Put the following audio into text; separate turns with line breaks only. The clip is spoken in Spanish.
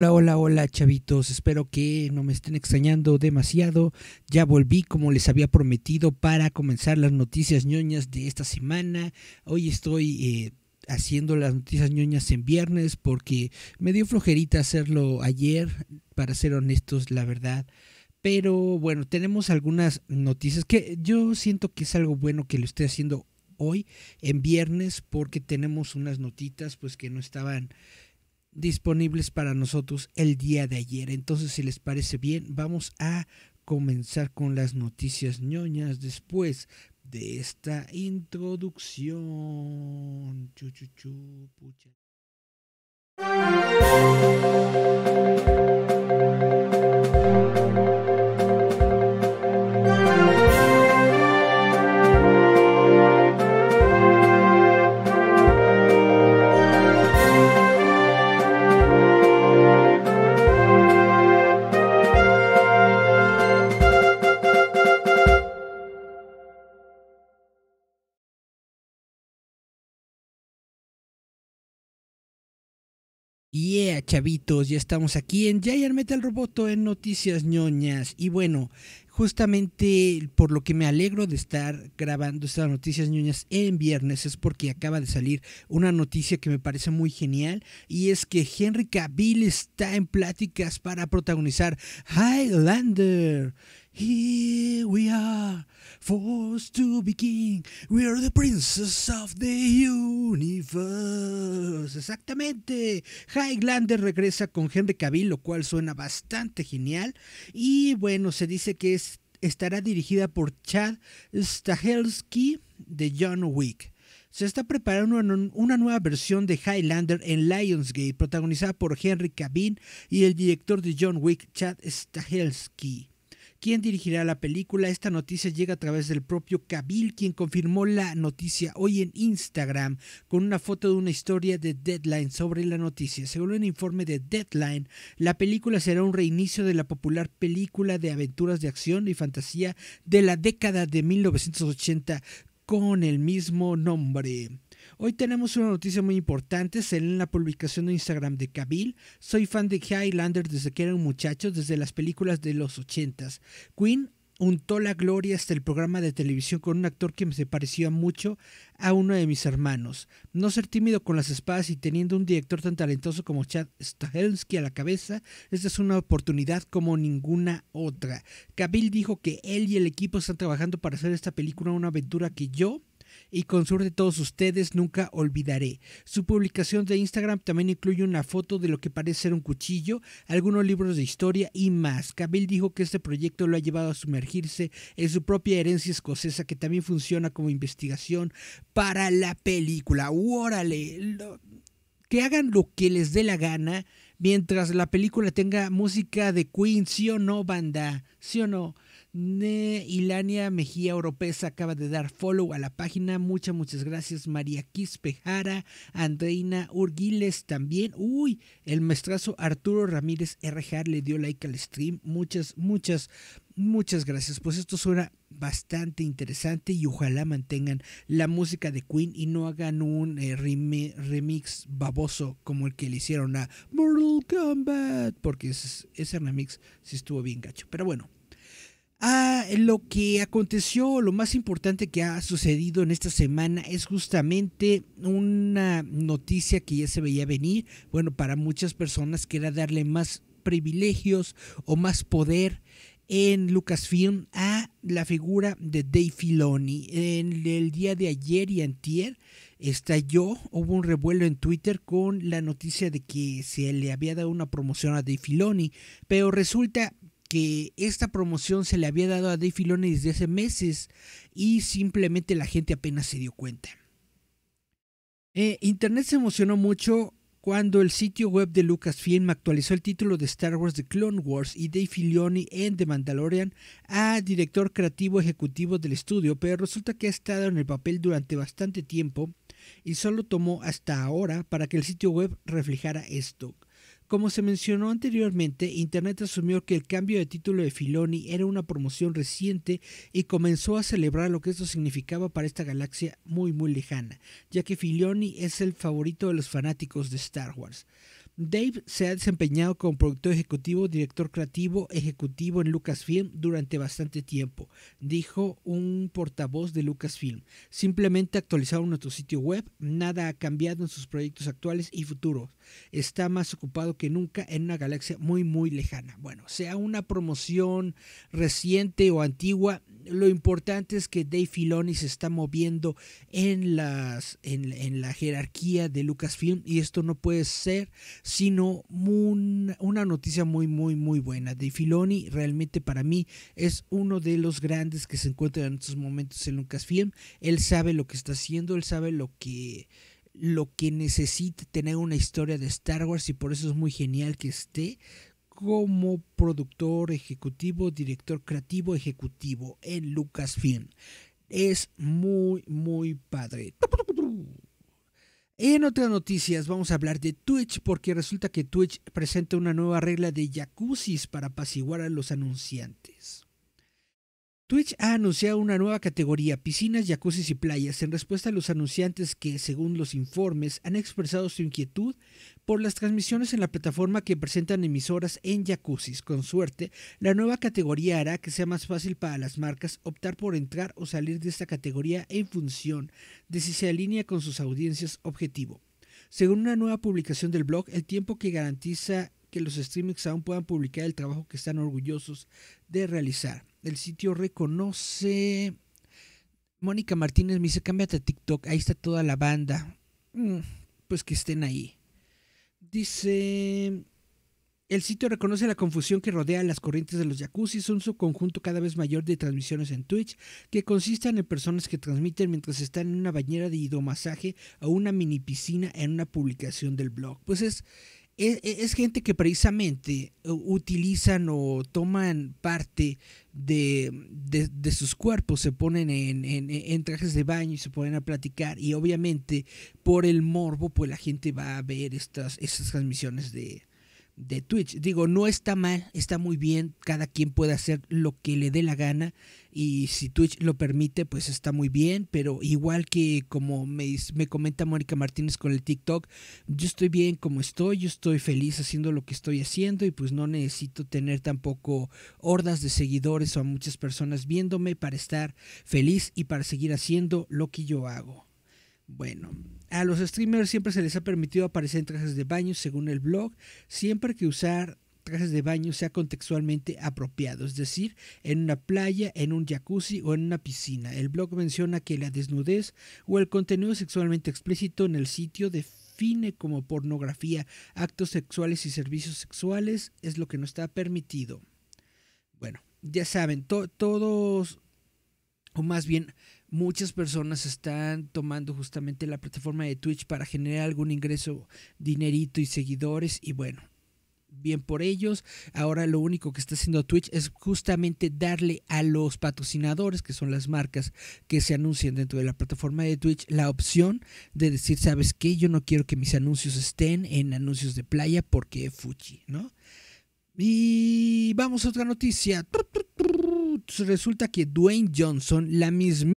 Hola, hola, hola chavitos, espero que no me estén extrañando demasiado. Ya volví como les había prometido para comenzar las noticias ñoñas de esta semana. Hoy estoy eh, haciendo las noticias ñoñas en viernes porque me dio flojerita hacerlo ayer, para ser honestos, la verdad. Pero bueno, tenemos algunas noticias que yo siento que es algo bueno que lo esté haciendo hoy en viernes porque tenemos unas notitas pues que no estaban disponibles para nosotros el día de ayer. Entonces, si les parece bien, vamos a comenzar con las noticias ñoñas después de esta introducción. Chuchuchu, Yeah, chavitos, ya estamos aquí en Giant Metal Roboto en Noticias ñoñas. Y bueno, justamente por lo que me alegro de estar grabando estas noticias ñoñas en viernes es porque acaba de salir una noticia que me parece muy genial y es que Henry Cavill está en pláticas para protagonizar Highlander. Here we are, forced to be king. We are the princess of the universe. Exactamente. Highlander regresa con Henry Cavill, lo cual suena bastante genial. Y bueno, se dice que estará dirigida por Chad Stahelski de John Wick se está preparando una nueva versión de Highlander en Lionsgate, protagonizada por Henry Cavill y el director de John Wick, Chad Stahelski quién dirigirá la película. Esta noticia llega a través del propio Kabil, quien confirmó la noticia hoy en Instagram con una foto de una historia de Deadline sobre la noticia. Según un informe de Deadline, la película será un reinicio de la popular película de aventuras de acción y fantasía de la década de 1980 con el mismo nombre. Hoy tenemos una noticia muy importante, se en la publicación de Instagram de Kabil. Soy fan de Highlander desde que era un muchacho, desde las películas de los ochentas. Queen untó la gloria hasta el programa de televisión con un actor que me parecía mucho a uno de mis hermanos. No ser tímido con las espadas y teniendo un director tan talentoso como Chad Stahelski a la cabeza, esta es una oportunidad como ninguna otra. Kabil dijo que él y el equipo están trabajando para hacer esta película una aventura que yo y con suerte todos ustedes nunca olvidaré. Su publicación de Instagram también incluye una foto de lo que parece ser un cuchillo, algunos libros de historia y más. Cabil dijo que este proyecto lo ha llevado a sumergirse en su propia herencia escocesa que también funciona como investigación para la película. ¡Órale! que hagan lo que les dé la gana mientras la película tenga música de Queen, sí o no, banda, sí o no. Ilania Mejía Oropesa acaba de dar follow a la página. Muchas, muchas gracias. María Quispejara, Andreina Urguiles también. Uy, el maestrazo Arturo Ramírez RJ le dio like al stream. Muchas, muchas, muchas gracias. Pues esto suena bastante interesante y ojalá mantengan la música de Queen y no hagan un eh, remix baboso como el que le hicieron a Mortal Kombat, porque ese, ese remix sí estuvo bien gacho. Pero bueno, a ah, lo que aconteció, lo más importante que ha sucedido en esta semana es justamente una noticia que ya se veía venir, bueno, para muchas personas que era darle más privilegios o más poder en Lucasfilm a la figura de Dave Filoni. En el día de ayer y antier estalló, hubo un revuelo en Twitter con la noticia de que se le había dado una promoción a Dave Filoni, pero resulta que esta promoción se le había dado a Dave Filoni desde hace meses y simplemente la gente apenas se dio cuenta. Eh, Internet se emocionó mucho cuando el sitio web de Lucasfilm actualizó el título de Star Wars The Clone Wars y Dave Filoni en The Mandalorian a director creativo ejecutivo del estudio, pero resulta que ha estado en el papel durante bastante tiempo y solo tomó hasta ahora para que el sitio web reflejara esto. Como se mencionó anteriormente, Internet asumió que el cambio de título de Filoni era una promoción reciente y comenzó a celebrar lo que esto significaba para esta galaxia muy muy lejana, ya que Filoni es el favorito de los fanáticos de Star Wars. Dave se ha desempeñado como productor ejecutivo, director creativo, ejecutivo en Lucasfilm durante bastante tiempo, dijo un portavoz de Lucasfilm. Simplemente actualizado nuestro sitio web, nada ha cambiado en sus proyectos actuales y futuros. Está más ocupado que nunca en una galaxia muy muy lejana. Bueno, sea una promoción reciente o antigua, lo importante es que Dave Filoni se está moviendo en, las, en, la jerarquía de Lucasfilm y esto no puede ser sino una noticia muy, muy, muy buena. Dave Filoni realmente para mí es uno de los grandes que se encuentra en estos momentos en Lucasfilm. Él sabe lo que está haciendo, él sabe lo que lo que necesita tener una historia de Star Wars y por eso es muy genial que esté como productor ejecutivo, director creativo ejecutivo en Lucasfilm. Es muy, muy padre. En otras noticias vamos a hablar de Twitch porque resulta que Twitch presenta una nueva regla de jacuzzi para apaciguar a los anunciantes. Twitch ha anunciado una nueva categoría, piscinas, jacuzzis y playas, en respuesta a los anunciantes que, según los informes, han expresado su inquietud por las transmisiones en la plataforma que presentan emisoras en jacuzzis. Con suerte, la nueva categoría hará que sea más fácil para las marcas optar por entrar o salir de esta categoría en función de si se alinea con sus audiencias objetivo. Según una nueva publicación del blog, el tiempo que garantiza que los streamers aún puedan publicar el trabajo que están orgullosos de realizar. El sitio reconoce... Mónica Martínez me dice, cámbiate a TikTok, ahí está toda la banda. Mm, pues que estén ahí. Dice... El sitio reconoce la confusión que rodea las corrientes de los jacuzzi, Un subconjunto cada vez mayor de transmisiones en Twitch, que consisten en personas que transmiten mientras están en una bañera de hidromasaje o una mini piscina en una publicación del blog. Pues es, e, es, gente que precisamente eh, utilizan o toman parte de, sus cuerpos, se ponen en, e, en, trajes de baño y se ponen a platicar. Y obviamente por el morbo, pues la gente va a ver estas, estas transmisiones de, de Twitch. Digo, no está mal, está muy bien, cada quien puede hacer lo que le dé la gana y si Twitch lo permite, pues está muy bien, pero igual que como me, me comenta Mónica Martínez con el TikTok, yo estoy bien como estoy, yo estoy feliz haciendo lo que estoy haciendo y pues no necesito tener tampoco hordas de seguidores o a muchas personas viéndome para estar feliz y para seguir haciendo lo que yo hago. Bueno, a los streamers siempre se les ha permitido aparecer en trajes de baño, según el blog, siempre que usar trajes de baño sea contextualmente apropiado, es decir, en una playa, en un jacuzzi o en una piscina. El blog menciona que la desnudez o el contenido sexualmente explícito en el sitio define como pornografía actos sexuales y servicios sexuales es lo que no está permitido. Bueno, ya saben, todos o más bien muchas personas están tomando justamente la plataforma de Twitch para generar algún ingreso, dinerito y seguidores y bueno, bien por ellos. Ahora lo único que está haciendo Twitch es justamente darle a los patrocinadores, que son las marcas que se anuncian dentro de la plataforma de Twitch, la opción de decir, ¿sabes qué? Yo no quiero que mis anuncios estén en anuncios de playa porque es fuchi, ¿no? Y vamos a otra noticia resulta que Dwayne Johnson, la misma